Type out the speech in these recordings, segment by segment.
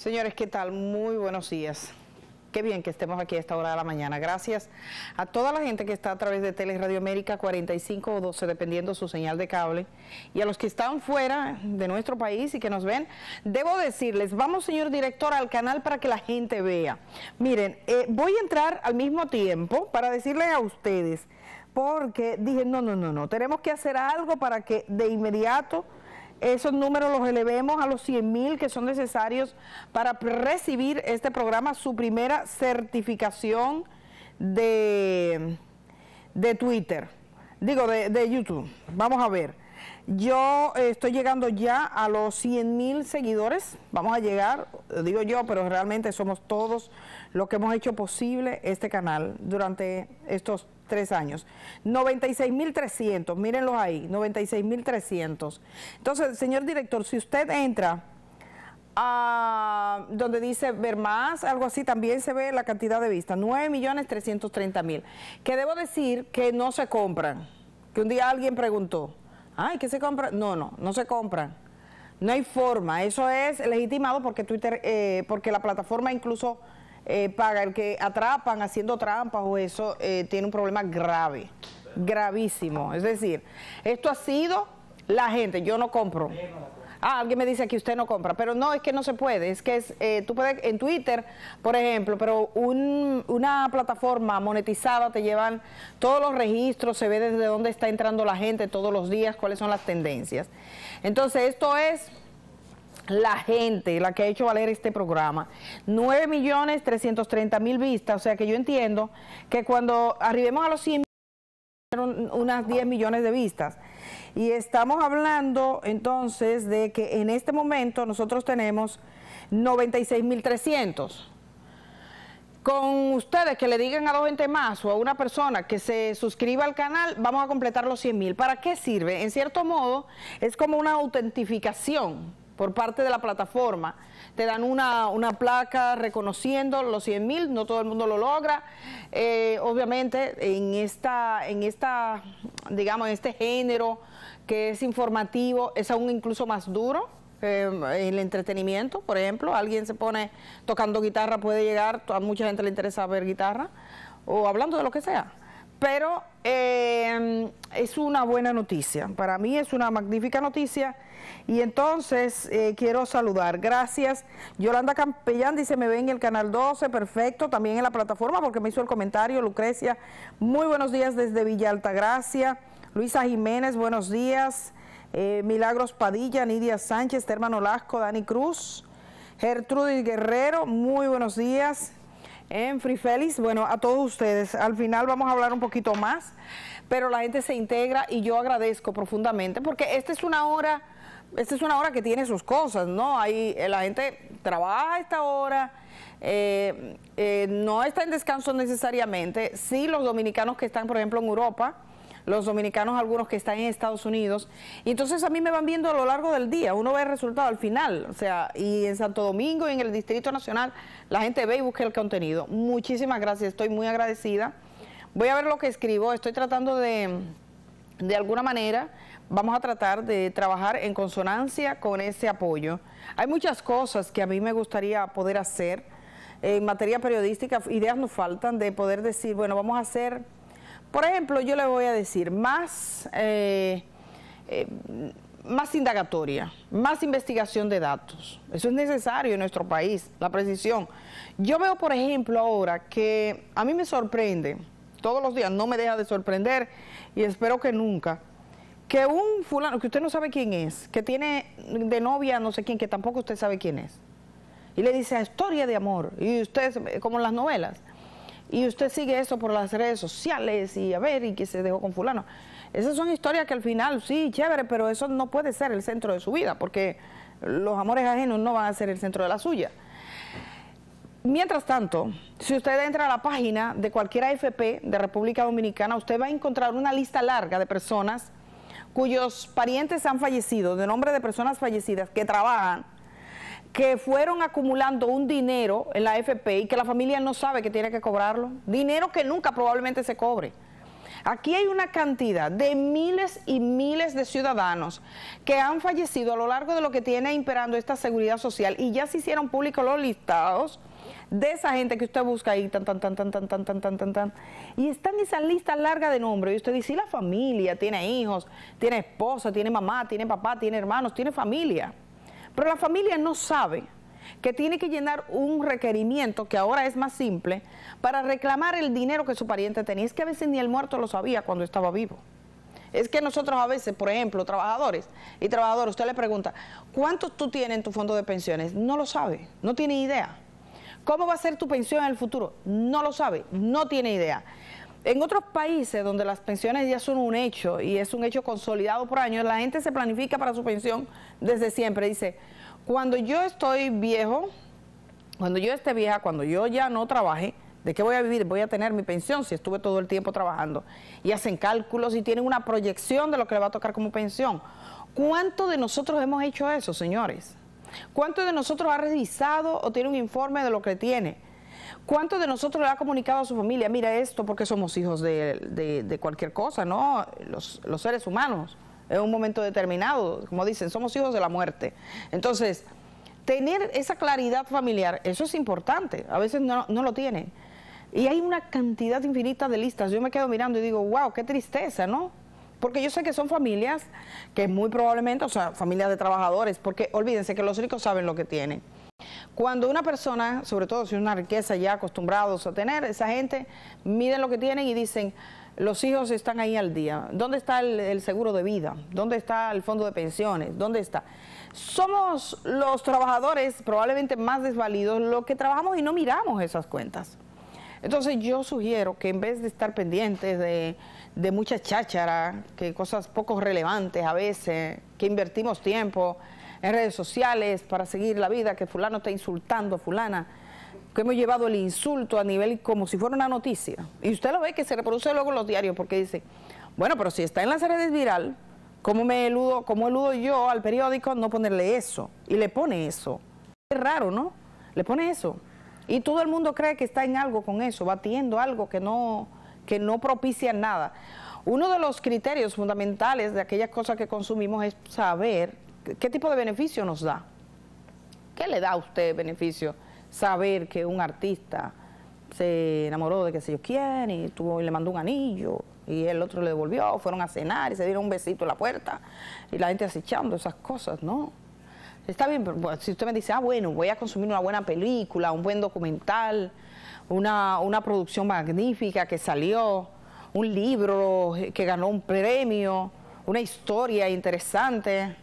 Señores, ¿qué tal? Muy buenos días. Qué bien que estemos aquí a esta hora de la mañana. Gracias a toda la gente que está a través de Radio América 45 o 12, dependiendo su señal de cable, y a los que están fuera de nuestro país y que nos ven. Debo decirles, vamos, señor director, al canal para que la gente vea. Miren, eh, voy a entrar al mismo tiempo para decirles a ustedes, porque dije, no, no, no, no, tenemos que hacer algo para que de inmediato esos números los elevemos a los 100 mil que son necesarios para recibir este programa, su primera certificación de, de Twitter, digo, de, de YouTube. Vamos a ver. Yo eh, estoy llegando ya a los 100 mil seguidores, vamos a llegar, digo yo, pero realmente somos todos los que hemos hecho posible este canal durante estos tres años. 96.300, mírenlos ahí, 96.300. Entonces, señor director, si usted entra a donde dice ver más, algo así, también se ve la cantidad de vistas, 9.330.000, que debo decir que no se compran, que un día alguien preguntó, ay, ¿qué se compra? No, no, no se compran. No hay forma, eso es legitimado porque Twitter, eh, porque la plataforma incluso eh, paga el que atrapan haciendo trampas o eso, eh, tiene un problema grave, gravísimo. Es decir, esto ha sido la gente, yo no compro. Ah, alguien me dice que usted no compra, pero no, es que no se puede, es que es, eh, tú puedes, en Twitter, por ejemplo, pero una plataforma monetizada te llevan todos los registros, se ve desde dónde está entrando la gente todos los días, cuáles son las tendencias. Entonces, esto es la gente, la que ha hecho valer este programa. 9 millones 330 mil vistas, o sea que yo entiendo que cuando arribemos a los 100 unas 10 millones de vistas. Y estamos hablando entonces de que en este momento nosotros tenemos 96.300. Con ustedes que le digan a dos gente más o a una persona que se suscriba al canal, vamos a completar los 100.000. ¿Para qué sirve? En cierto modo, es como una autentificación por parte de la plataforma. Te dan una, una placa reconociendo los 100 mil, no todo el mundo lo logra. Eh, obviamente, en esta, en esta, digamos, este género que es informativo, es aún incluso más duro. Em, el entretenimiento, por ejemplo, alguien se pone tocando guitarra, puede llegar, a mucha gente le interesa ver guitarra, o hablando de lo que sea. Pero Em, es una buena noticia, para mí es una magnífica noticia y entonces eh, quiero saludar, gracias Yolanda Campellán dice me ven en el canal 12, perfecto, también en la plataforma porque me hizo el comentario Lucrecia, muy buenos días desde Villa Altagracia, Luisa Jiménez, buenos días, eh, Milagros Padilla, Nidia Sánchez, Termano Lasco, Dani Cruz, Gertrudis Guerrero, muy buenos días, en Free Félix. Bueno, a todos ustedes. Al final vamos a hablar un poquito más, pero la gente se integra y yo agradezco profundamente porque esta es una hora, esta es una hora que tiene sus cosas, ¿no? Hay eh, la gente trabaja esta hora. Eh, eh, no está en descanso necesariamente. Sí, los dominicanos que están, por ejemplo, en Europa, los dominicanos algunos que están en Estados Unidos. Y entonces a mí me van viendo a lo largo del día, uno ve el resultado al final, o sea, y en Santo Domingo y en el Distrito Nacional la gente ve y busca el contenido. Muchísimas gracias, estoy muy agradecida. Voy a ver lo que escribo, estoy tratando de, de alguna manera, vamos a tratar de trabajar en consonancia con ese apoyo. Hay muchas cosas que a mí me gustaría poder hacer en materia periodística, ideas nos faltan de poder decir, bueno, vamos a hacer por ejemplo, yo le voy a decir más, eh, eh, más indagatoria, más investigación de datos. Eso es necesario en nuestro país, la precisión. Yo veo, por ejemplo, ahora que a mí me sorprende, todos los días no me deja de sorprender y espero que nunca, que un fulano, que usted no sabe quién es, que tiene de novia no sé quién, que tampoco usted sabe quién es, y le dice historia de amor, y usted, como en las novelas, y usted sigue eso por las redes sociales y a ver, y que se dejó con fulano. Esas son historias que al final, sí, chévere, pero eso no puede ser el centro de su vida, porque los amores ajenos no van a ser el centro de la suya. Mientras tanto, si usted entra a la página de cualquier AFP de República Dominicana, usted va a encontrar una lista larga de personas cuyos parientes han fallecido, de nombre de personas fallecidas que trabajan que fueron acumulando un dinero en la AFP y que la familia no sabe que tiene que cobrarlo, dinero que nunca probablemente se cobre. Aquí hay una cantidad de miles y miles de ciudadanos que han fallecido a lo largo de lo que tiene imperando esta seguridad social y ya se hicieron públicos los listados de esa gente que usted busca ahí, tan, tan, tan, tan, tan, tan, tan, tan, tan, tan. Y están esas listas larga de nombres. Y usted dice, ¿y la familia? ¿Tiene hijos? ¿Tiene esposa? ¿Tiene mamá? ¿Tiene papá? ¿Tiene hermanos? ¿Tiene familia? Pero la familia no sabe que tiene que llenar un requerimiento que ahora es más simple para reclamar el dinero que su pariente tenía. Es que a veces ni el muerto lo sabía cuando estaba vivo. Es que nosotros a veces, por ejemplo, trabajadores y trabajadoras, usted le pregunta, ¿cuántos tú tienes en tu fondo de pensiones? No lo sabe, no tiene idea. ¿Cómo va a ser tu pensión en el futuro? No lo sabe, no tiene idea en otros países donde las pensiones ya son un hecho y es un hecho consolidado por años, la gente se planifica para su pensión desde siempre. Dice, cuando yo estoy viejo, cuando yo esté vieja, cuando yo ya no trabaje, ¿de qué voy a vivir? Voy a tener mi pensión si estuve todo el tiempo trabajando. Y hacen cálculos y tienen una proyección de lo que le va a tocar como pensión. ¿Cuánto de nosotros hemos hecho eso, señores? ¿Cuánto de nosotros ha revisado o tiene un informe de lo que tiene? ¿Cuántos de nosotros le ha comunicado a su familia, mira esto porque somos hijos de, cualquier cosa, ¿no? Los, seres humanos, en un momento determinado, como dicen, somos hijos de la muerte. Entonces, tener esa claridad familiar, eso es importante, a veces no, no lo tienen. Y hay una cantidad infinita de listas, yo me quedo mirando y digo, wow, qué tristeza, ¿no? Porque yo sé que son familias que muy probablemente, o sea, familias de trabajadores, porque olvídense que los ricos saben lo que tienen. Cuando una persona, sobre todo si es una riqueza ya acostumbrados a tener, esa gente miden lo que tienen y dicen, los hijos están ahí al día, ¿dónde está el, seguro de vida? ¿Dónde está el fondo de pensiones? ¿Dónde está? Somos los trabajadores probablemente más desvalidos, los que trabajamos y no miramos esas cuentas. Entonces yo sugiero que en vez de estar pendientes de, mucha cháchara, que cosas poco relevantes a veces, que invertimos tiempo, en redes sociales para seguir la vida, que fulano está insultando a fulana, que hemos llevado el insulto a nivel como si fuera una noticia. Y usted lo ve que se reproduce luego en los diarios porque dice, bueno, pero si está en las redes viral, ¿cómo, me eludo, cómo eludo yo al periódico no ponerle eso? Y le pone eso. Es raro, ¿no? Le pone eso. Y todo el mundo cree que está en algo con eso, batiendo algo que no, que no propicia nada. Uno de los criterios fundamentales de aquellas cosas que consumimos es saber ¿Qué tipo de beneficio nos da? ¿Qué le da a usted beneficio saber que un artista se enamoró de qué sé yo quién y, tuvo, y le mandó un anillo y el otro le devolvió, fueron a cenar y se dieron un besito en la puerta y la gente acechando esas cosas, ¿no? Está bien, pero si usted me dice, ah, bueno, voy a consumir una buena película, un buen documental, una, una producción magnífica que salió, un libro que ganó un premio, una historia interesante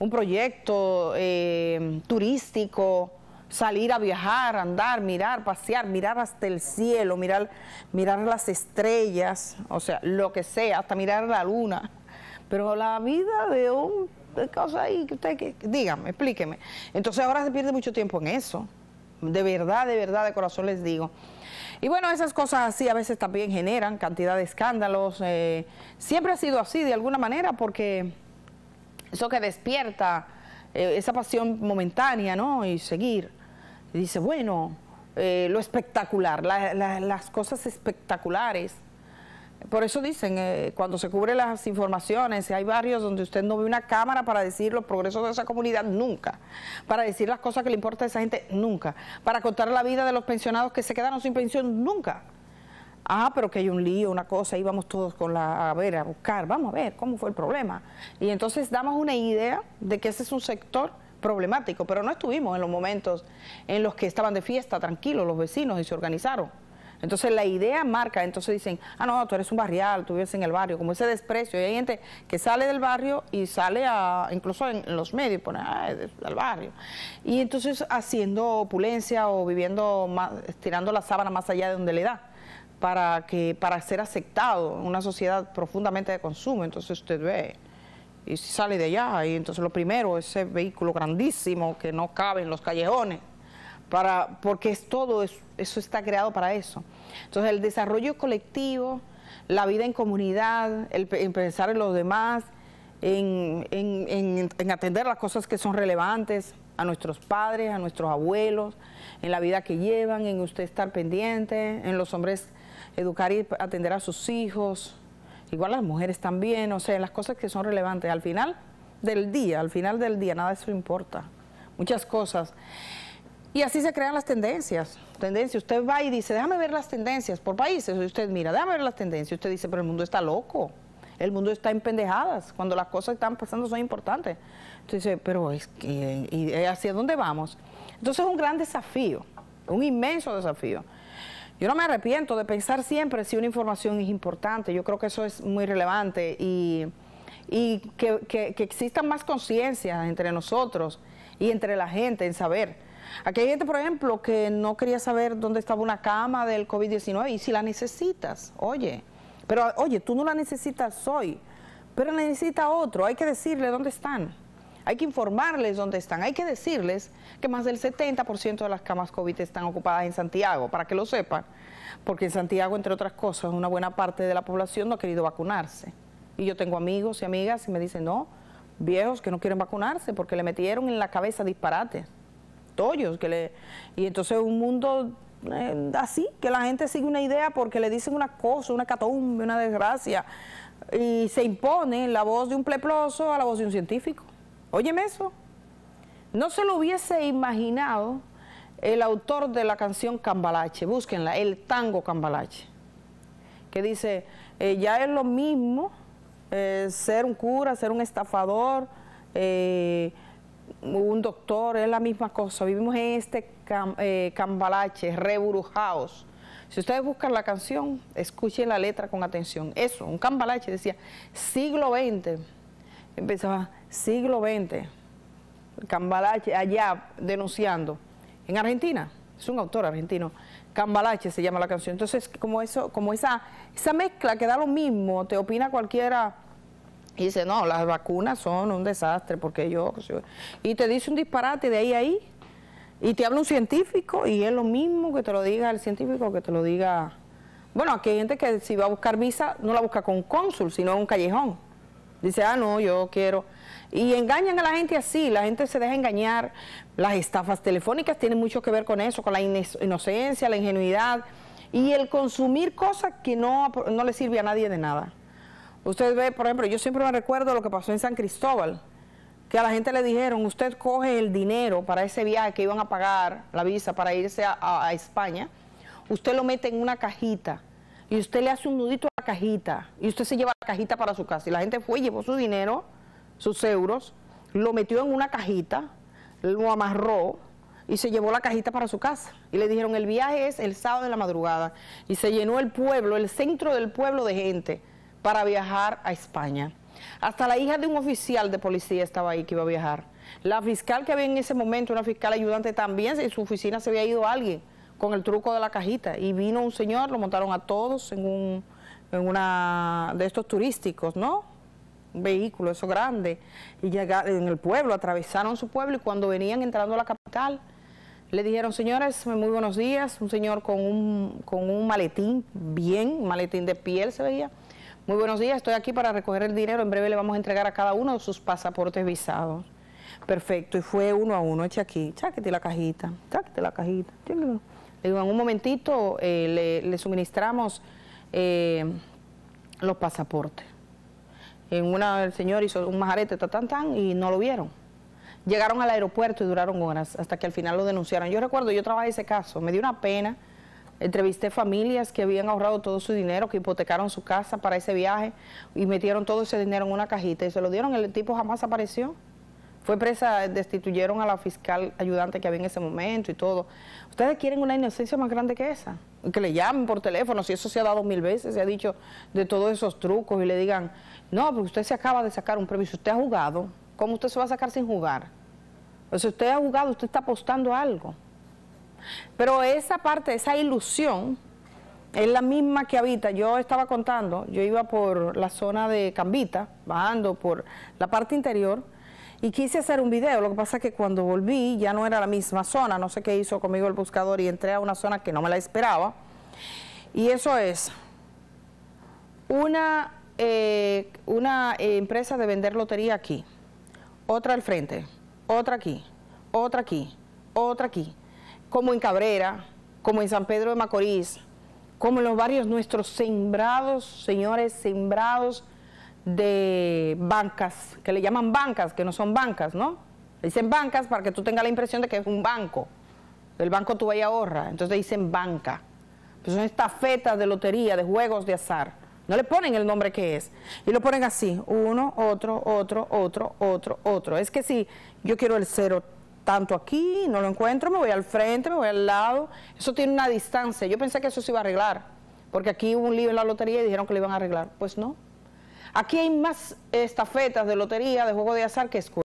un proyecto eh, turístico, salir a viajar, andar, mirar, pasear, mirar hasta el cielo, mirar, mirar las estrellas, o sea, lo que sea, hasta mirar la luna. Pero la vida de un cosa ahí que usted que, dígame, explíqueme. Entonces ahora se pierde mucho tiempo en eso. De verdad, de verdad, de corazón les digo. Y bueno, esas cosas así a veces también generan cantidad de escándalos. Eh, siempre ha sido así de alguna manera porque eso que despierta eh, esa pasión momentánea, ¿no? Y seguir. Y dice, bueno, eh, lo espectacular, las cosas espectaculares. Por eso dicen, eh, cuando se cubre las informaciones, hay barrios donde usted no ve una cámara para decir los progresos de esa comunidad, nunca. Para decir las cosas que le importa a esa gente, nunca. Para contar la vida de los pensionados que se quedaron sin pensión, nunca ah, pero que hay un lío, una cosa, íbamos todos con la, a ver, a buscar, vamos a ver cómo fue el problema. Y entonces damos una idea de que ese es un sector problemático, pero no estuvimos en los momentos en los que estaban de fiesta tranquilos los vecinos y se organizaron. Entonces la idea marca, entonces dicen, ah, no, tú eres un barrial, tú vives en el barrio, como ese desprecio. Y hay gente que sale del barrio y sale a, incluso en, los medios, pone, ah, del barrio. Y entonces haciendo opulencia o viviendo, más, tirando la sábana más allá de donde le da para, que, para ser aceptado en una sociedad profundamente de consumo. Entonces usted ve y sale de allá, y entonces lo primero, ese vehículo grandísimo que no cabe en los callejones, para, porque es todo, eso, está creado para eso. Entonces el desarrollo colectivo, la vida en comunidad, el, pensar en los demás, en, en atender las cosas que son relevantes, a nuestros padres, a nuestros abuelos, en la vida que llevan, en usted estar pendiente, en los hombres educar y atender a sus hijos, igual las mujeres también, o sea, las cosas que son relevantes. Al final del día, al final del día, nada eso importa, muchas cosas. Y así se crean las tendencias. tendencias usted va y dice, déjame ver las tendencias por países. Y usted mira, déjame ver las tendencias. Usted dice, pero el mundo está loco. El mundo está en pendejadas. Cuando las cosas que están pasando son importantes. Entonces dice, pero es que, ¿y hacia dónde vamos? Entonces es un gran desafío, un inmenso desafío. Yo no me arrepiento de pensar siempre si una información es importante. Yo creo que eso es muy relevante y, que, exista más conciencia entre nosotros y entre la gente en saber. Aquí hay gente, por ejemplo, que no quería saber dónde estaba una cama del COVID-19 y si la necesitas, oye. Pero, oye, tú no la necesitas hoy, pero necesita otro. Hay que decirle dónde están. Hay que informarles dónde están. Hay que decirles que más del 70% de las camas COVID están ocupadas en Santiago, para que lo sepan, porque en Santiago, entre otras cosas, una buena parte de la población no ha querido vacunarse. Y yo tengo amigos y amigas y me dicen, no, viejos que no quieren vacunarse porque le metieron en la cabeza disparates, tollos, que le... Y entonces un mundo eh, así, que la gente sigue una idea porque le dicen una cosa, una catumbe, una desgracia, y se impone la voz de un pleploso a la voz de un científico. Óyeme eso. No se lo hubiese imaginado el autor de la canción Cambalache, búsquenla, el tango Cambalache, que dice, eh, ya es lo mismo eh, ser un cura, ser un estafador, eh, un doctor, es la misma cosa. Vivimos en este Cambalache, reburujaos Si ustedes buscan la canción, escuchen la letra con atención. Eso, un Cambalache decía, siglo XX empezaba siglo XX, Cambalache, allá denunciando, en Argentina, es un autor argentino, Cambalache se llama la canción. Entonces, como eso, como esa, esa mezcla que da lo mismo, te opina cualquiera y dice, no, las vacunas son un desastre porque yo... Y te dice un disparate de ahí a ahí y te habla un científico y es lo mismo que te lo diga el científico que te lo diga... Bueno, aquí hay gente que si va a buscar visa no la busca con cónsul, sino en un callejón. Dice, ah, no, yo quiero. Y engañan a la gente así, la gente se deja engañar. Las estafas telefónicas tienen mucho que ver con eso, con la inocencia, la ingenuidad y el consumir cosas que no, no le sirve a nadie de nada. Usted ve, por ejemplo, yo siempre me recuerdo lo que pasó en San Cristóbal, que a la gente le dijeron, usted coge el dinero para ese viaje que iban a pagar, la visa para irse a España, usted lo mete en una cajita y usted le hace un nudito a la cajita y usted se lleva la cajita para su casa. Y la gente fue llevó su dinero, sus euros, lo metió en una cajita, lo amarró y se llevó la cajita para su casa. Y le dijeron, el viaje es el sábado de la madrugada. Y se llenó el pueblo, el centro del pueblo de gente para viajar a España. Hasta la hija de un oficial de policía estaba ahí que iba a viajar. La fiscal que había en ese momento, una fiscal ayudante también, en su oficina se había ido alguien con el truco de la cajita. Y vino un señor, lo montaron a todos en, un, en una de estos turísticos, ¿no? Un vehículo, eso grande. Y llegaron en el pueblo, atravesaron su pueblo y cuando venían entrando a la capital, le dijeron, señores, muy buenos días, un señor con un, con un maletín, bien, maletín de piel se veía. Muy buenos días, estoy aquí para recoger el dinero, en breve le vamos a entregar a cada uno sus pasaportes visados. Perfecto, y fue uno a uno, echa aquí, cháquete la cajita, cháquete la cajita, en un momentito eh, le, suministramos eh, los pasaportes. En una, el señor hizo un majarete, tan, tan, y no lo vieron. Llegaron al aeropuerto y duraron horas hasta que al final lo denunciaron. Yo recuerdo, yo trabajé ese caso, me dio una pena. Entrevisté familias que habían ahorrado todo su dinero, que hipotecaron su casa para ese viaje y metieron todo ese dinero en una cajita y se lo dieron. El tipo jamás apareció fue presa, destituyeron a la fiscal ayudante que había en ese momento y todo. ¿Ustedes quieren una inocencia más grande que esa? Que le llamen por teléfono, si eso se ha dado mil veces, se ha dicho de todos esos trucos y le digan, no, porque usted se acaba de sacar un premio, si usted ha jugado, ¿cómo usted se va a sacar sin jugar? O pues si usted ha jugado, usted está apostando algo. Pero esa parte, esa ilusión, es la misma que habita. Yo estaba contando, yo iba por la zona de Cambita, bajando por la parte interior, y quise hacer un video, lo que pasa es que cuando volví ya no era la misma zona, no sé qué hizo conmigo el buscador y entré a una zona que no me la esperaba. Y eso es una, eh, una eh, empresa de vender lotería aquí, otra al frente, otra aquí, otra aquí, otra aquí, como en Cabrera, como en San Pedro de Macorís, como en los barrios nuestros, sembrados, señores, sembrados, de bancas, que le llaman bancas, que no son bancas, ¿no? Le dicen bancas para que tú tengas la impresión de que es un banco. El banco tú ahí ahorra, entonces dicen banca. Pues son estafetas de lotería, de juegos de azar. No le ponen el nombre que es. Y lo ponen así, uno, otro, otro, otro, otro, otro. Es que si yo quiero el cero tanto aquí, no lo encuentro, me voy al frente, me voy al lado. Eso tiene una distancia. Yo pensé que eso se iba a arreglar, porque aquí hubo un lío en la lotería y dijeron que lo iban a arreglar. Pues no. Aquí hay más estafetas de lotería, de juego de azar que escuelas.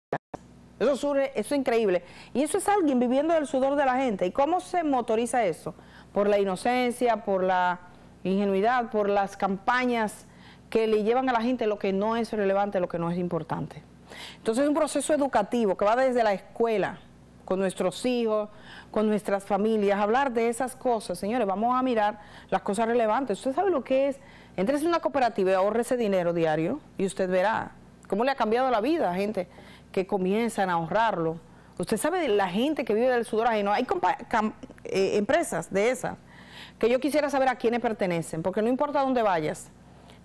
Eso, surge, eso es increíble. Y eso es alguien viviendo del sudor de la gente. ¿Y cómo se motoriza eso? Por la inocencia, por la ingenuidad, por las campañas que le llevan a la gente lo que no es relevante, lo que no es importante. Entonces es un proceso educativo que va desde la escuela, con nuestros hijos, con nuestras familias, hablar de esas cosas. Señores, vamos a mirar las cosas relevantes. ¿Usted sabe lo que es? Entres en una cooperativa y ahorre ese dinero diario y usted verá cómo le ha cambiado la vida a gente que comienzan a ahorrarlo. Usted sabe de la gente que vive del sudor ajeno. Hay eh, empresas de esas que yo quisiera saber a quiénes pertenecen, porque no importa dónde vayas.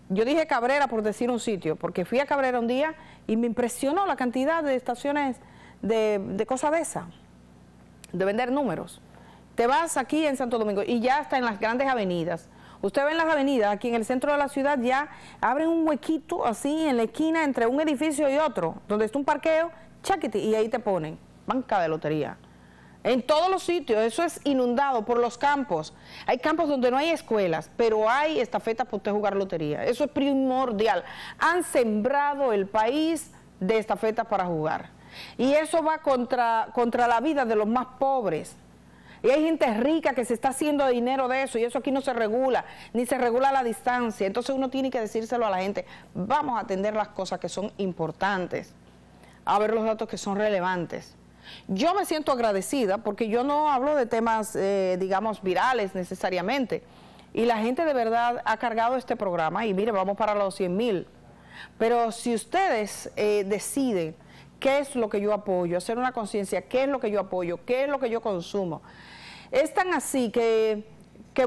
Yo dije Cabrera por decir un sitio, porque fui a Cabrera un día y me impresionó la cantidad de estaciones de, cosas cosa de esa, de vender números. Te vas aquí en Santo Domingo y ya está en las grandes avenidas. Usted ve en las avenidas, aquí en el centro de la ciudad ya abren un huequito así en la esquina entre un edificio y otro, donde está un parqueo, chaquete, y ahí te ponen banca de lotería. En todos los sitios, eso es inundado por los campos. Hay campos donde no hay escuelas, pero hay estafetas para usted jugar lotería. Eso es primordial. Han sembrado el país de estafetas para jugar. Y eso va contra, contra la vida de los más pobres. Y hay gente rica que se está haciendo dinero de eso y eso aquí no se regula, ni se regula la distancia. Entonces uno tiene que decírselo a la gente, vamos a atender las cosas que son importantes, a ver los datos que son relevantes. Yo me siento agradecida porque yo no hablo de temas, eh, digamos, virales necesariamente. Y la gente de verdad ha cargado este programa y mire, vamos para los 100 mil. Pero si ustedes eh, deciden qué es lo que yo apoyo, hacer una conciencia, qué es lo que yo apoyo, qué es lo que yo consumo. Es tan así que,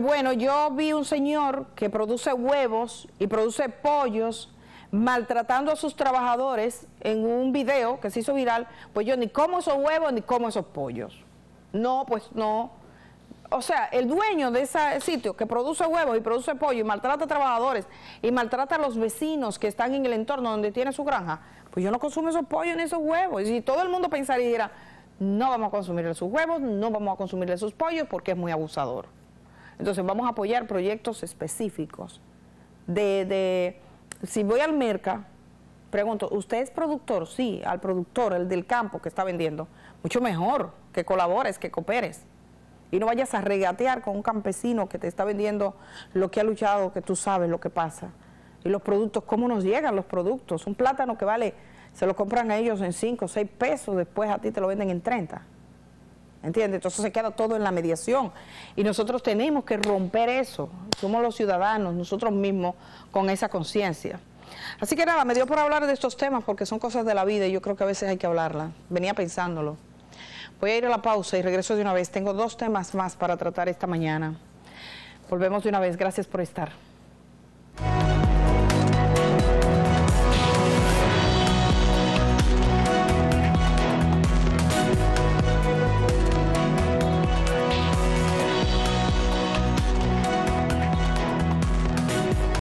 bueno, yo vi un señor que produce huevos y produce pollos maltratando a sus trabajadores en un video que se hizo viral, pues yo ni como esos huevos ni como esos pollos. No, pues no, o sea, el dueño de ese sitio que produce huevos y produce pollo y maltrata a trabajadores y maltrata a los vecinos que están en el entorno donde tiene su granja, pues yo no consumo esos pollos ni esos huevos. Y si todo el mundo y dijera, no vamos a consumirle sus huevos, no vamos a consumirle sus pollos porque es muy abusador. Entonces vamos a apoyar proyectos específicos. De, si voy al merca, pregunto, ¿usted es productor? Sí, al productor, el del campo que está vendiendo. Mucho mejor que colabores, que cooperes y no vayas a regatear con un campesino que te está vendiendo lo que ha luchado, que tú sabes lo que pasa. Y los productos, ¿cómo nos llegan los productos? Un plátano que vale, se lo compran a ellos en 5 o 6 pesos, después a ti te lo venden en 30. ¿Entiendes? Entonces se queda todo en la mediación. Y nosotros tenemos que romper eso. Somos los ciudadanos, nosotros mismos, con esa conciencia. Así que nada, me dio por hablar de estos temas porque son cosas de la vida y yo creo que a veces hay que hablarla. Venía pensándolo. Voy a ir a la pausa y regreso de una vez. Tengo dos temas más para tratar esta mañana. Volvemos de una vez. Gracias por estar.